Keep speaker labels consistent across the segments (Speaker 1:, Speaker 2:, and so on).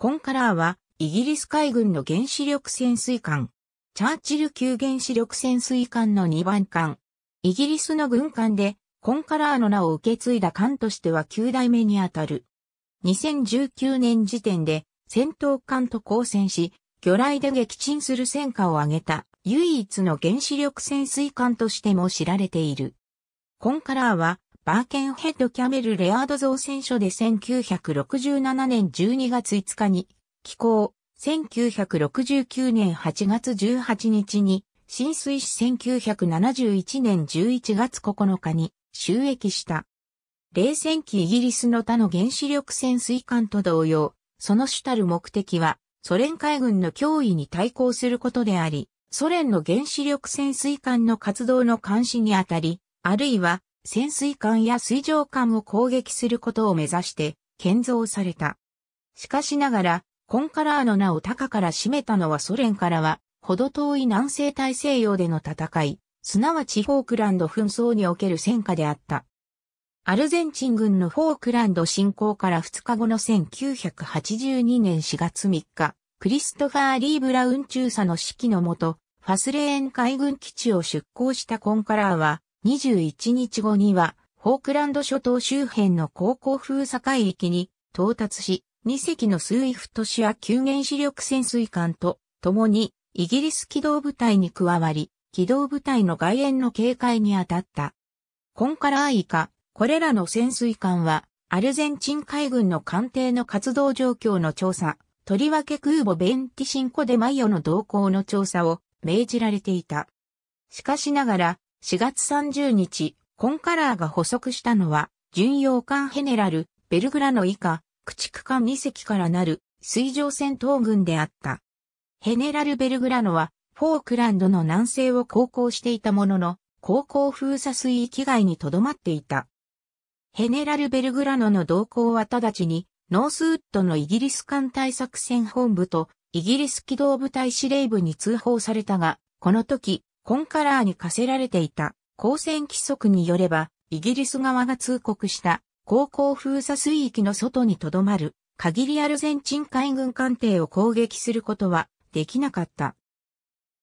Speaker 1: コンカラーは、イギリス海軍の原子力潜水艦。チャーチル級原子力潜水艦の2番艦。イギリスの軍艦で、コンカラーの名を受け継いだ艦としては9代目にあたる。2019年時点で、戦闘艦と交戦し、魚雷で撃沈する戦果を上げた、唯一の原子力潜水艦としても知られている。コンカラーは、バーケンヘッドキャメルレアード造船所で1967年12月5日に寄港、1969年8月18日に浸水し1971年11月9日に収益した。冷戦期イギリスの他の原子力潜水艦と同様、その主たる目的は、ソ連海軍の脅威に対抗することであり、ソ連の原子力潜水艦の活動の監視にあたり、あるいは潜水艦や水上艦を攻撃することを目指して建造された。しかしながら、コンカラーの名を高から占めたのはソ連からは、ほど遠い南西大西洋での戦い、すなわちフォークランド紛争における戦果であった。アルゼンチン軍のフォークランド侵攻から2日後の1982年4月3日、クリストファー・リー・ブラウン中佐の指揮のもと、ファスレーン海軍基地を出港したコンカラーは、21日後には、フォークランド諸島周辺の高校風境域に到達し、2隻のスイフトシア救援視力潜水艦と共にイギリス機動部隊に加わり、機動部隊の外縁の警戒に当たった。コンカラー以下、これらの潜水艦は、アルゼンチン海軍の艦艇の活動状況の調査、とりわけ空母ベンティシンコでマイオの動向の調査を命じられていた。しかしながら、4月30日、コンカラーが捕捉したのは、巡洋艦ヘネラル、ベルグラノ以下、駆逐艦2隻からなる水上戦闘軍であった。ヘネラル・ベルグラノは、フォークランドの南西を航行していたものの、航行封鎖水域外に留まっていた。ヘネラル・ベルグラノの動向は直ちに、ノースウッドのイギリス艦隊作戦本部とイギリス機動部隊司令部に通報されたが、この時、コンカラーに課せられていた交戦規則によれば、イギリス側が通告した航行封鎖水域の外に留まる限りアルゼンチン海軍艦艇を攻撃することはできなかった。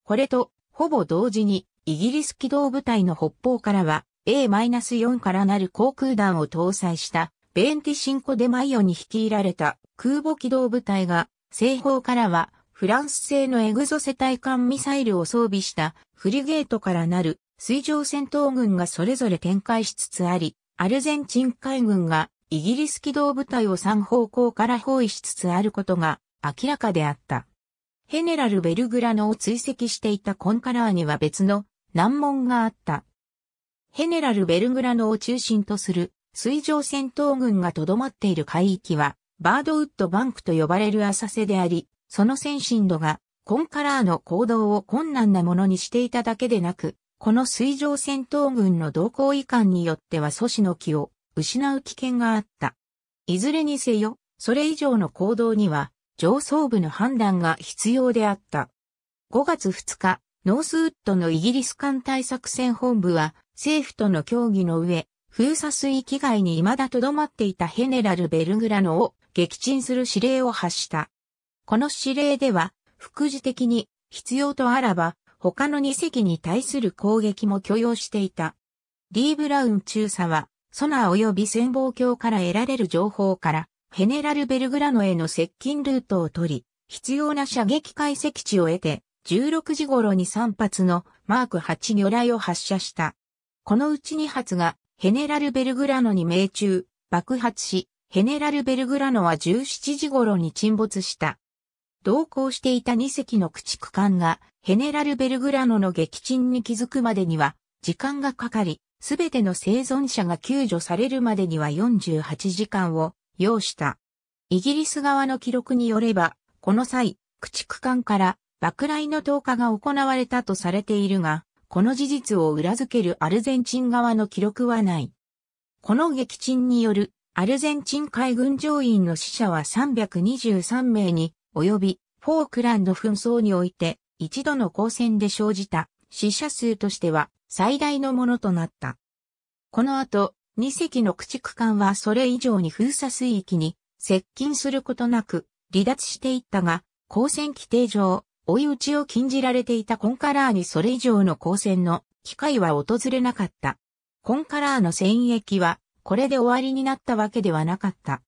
Speaker 1: これとほぼ同時にイギリス機動部隊の北方からは A-4 からなる航空弾を搭載したベンティシンコ・デマイオに率いられた空母機動部隊が西方からはフランス製のエグゾ世帯艦ミサイルを装備したフリゲートからなる水上戦闘軍がそれぞれ展開しつつあり、アルゼンチン海軍がイギリス機動部隊を3方向から包囲しつつあることが明らかであった。ヘネラル・ベルグラノを追跡していたコンカラーには別の難問があった。ヘネラル・ベルグラノを中心とする水上戦闘軍がとどまっている海域はバードウッドバンクと呼ばれる浅瀬であり、その先進度がコンカラーの行動を困難なものにしていただけでなく、この水上戦闘軍の同行移管によっては阻止の気を失う危険があった。いずれにせよ、それ以上の行動には上層部の判断が必要であった。5月2日、ノースウッドのイギリス艦隊作戦本部は政府との協議の上、封鎖水域外に未だとどまっていたヘネラル・ベルグラノを撃沈する指令を発した。この指令では、副次的に必要とあらば、他の2隻に対する攻撃も許容していた。D ブラウン中佐は、ソナー及び潜望鏡から得られる情報から、ヘネラルベルグラノへの接近ルートを取り、必要な射撃解析地を得て、16時頃に3発のマーク8魚雷を発射した。このうち2発がヘネラルベルグラノに命中、爆発し、ヘネラルベルグラノは17時頃に沈没した。同行していた2隻の駆逐艦がヘネラルベルグラノの撃沈に気づくまでには時間がかかり、すべての生存者が救助されるまでには48時間を要した。イギリス側の記録によれば、この際、駆逐艦から爆雷の投下が行われたとされているが、この事実を裏付けるアルゼンチン側の記録はない。この撃沈によるアルゼンチン海軍乗員の死者は323名に及びフォークランド紛争において一度の交戦で生じた死者数としては最大のものとなった。この後、2隻の駆逐艦はそれ以上に封鎖水域に接近することなく離脱していったが、交戦規定上、追い打ちを禁じられていたコンカラーにそれ以上の交戦の機会は訪れなかった。コンカラーの戦役はこれで終わりになったわけではなかった。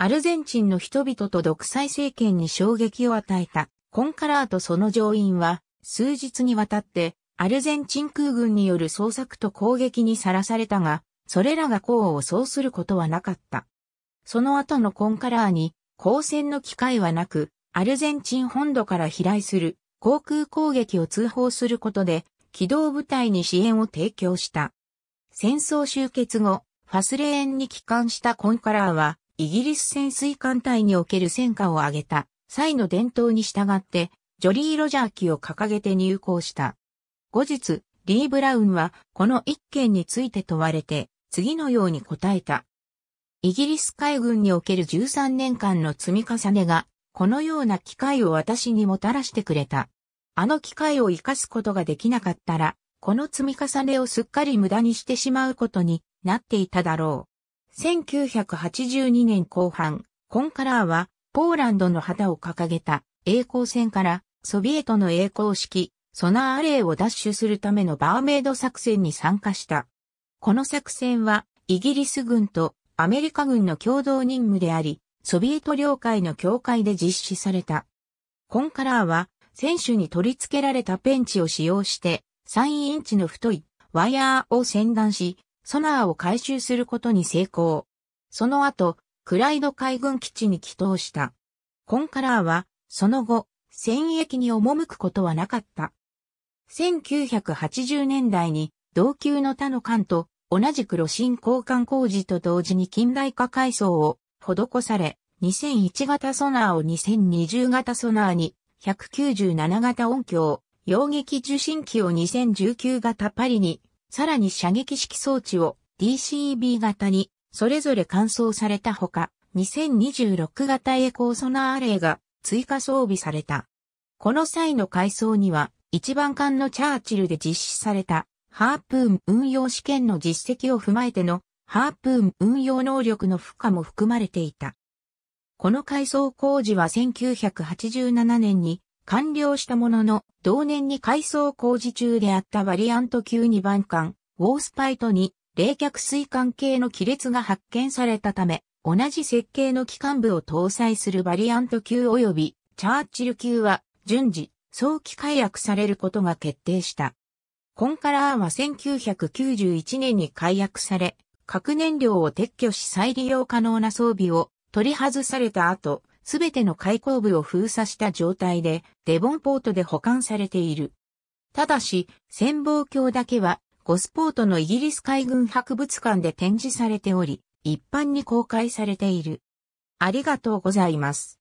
Speaker 1: アルゼンチンの人々と独裁政権に衝撃を与えたコンカラーとその上院は数日にわたってアルゼンチン空軍による捜索と攻撃にさらされたが、それらが功を奏することはなかった。その後のコンカラーに交戦の機会はなく、アルゼンチン本土から飛来する航空攻撃を通報することで、機動部隊に支援を提供した。戦争終結後、ファスレーンに帰還したコンカラーは、イギリス潜水艦隊における戦果を挙げた際の伝統に従って、ジョリー・ロジャー機を掲げて入港した。後日、リー・ブラウンはこの一件について問われて、次のように答えた。イギリス海軍における13年間の積み重ねが、このような機会を私にもたらしてくれた。あの機会を生かすことができなかったら、この積み重ねをすっかり無駄にしてしまうことになっていただろう。1982年後半、コンカラーはポーランドの旗を掲げた栄光船からソビエトの栄光式ソナーアレイを奪取するためのバーメイド作戦に参加した。この作戦はイギリス軍とアメリカ軍の共同任務であり、ソビエト領海の境界で実施された。コンカラーは選手に取り付けられたペンチを使用して3インチの太いワイヤーを先断し、ソナーを回収することに成功。その後、クライド海軍基地に帰投した。コンカラーは、その後、戦役に赴くことはなかった。1980年代に、同級の他の艦と、同じく炉心交換工事と同時に近代化改装を施され、2001型ソナーを2020型ソナーに、197型音響、洋撃受信機を2019型パリにさらに射撃式装置を DCB 型にそれぞれ換装されたほか、2026型エコーソナーアレイが追加装備された。この際の改装には、一番艦のチャーチルで実施された、ハープーン運用試験の実績を踏まえての、ハープーン運用能力の負荷も含まれていた。この改装工事は1987年に完了したものの、同年に改装工事中であったバリアント級2番艦、ウォースパイトに冷却水管系の亀裂が発見されたため、同じ設計の機関部を搭載するバリアント級及びチャーチル級は順次早期解約されることが決定した。コンカラーは1991年に解約され、核燃料を撤去し再利用可能な装備を取り外された後、すべての開口部を封鎖した状態で、デボンポートで保管されている。ただし、潜望鏡だけは、ゴスポートのイギリス海軍博物館で展示されており、一般に公開されている。ありがとうございます。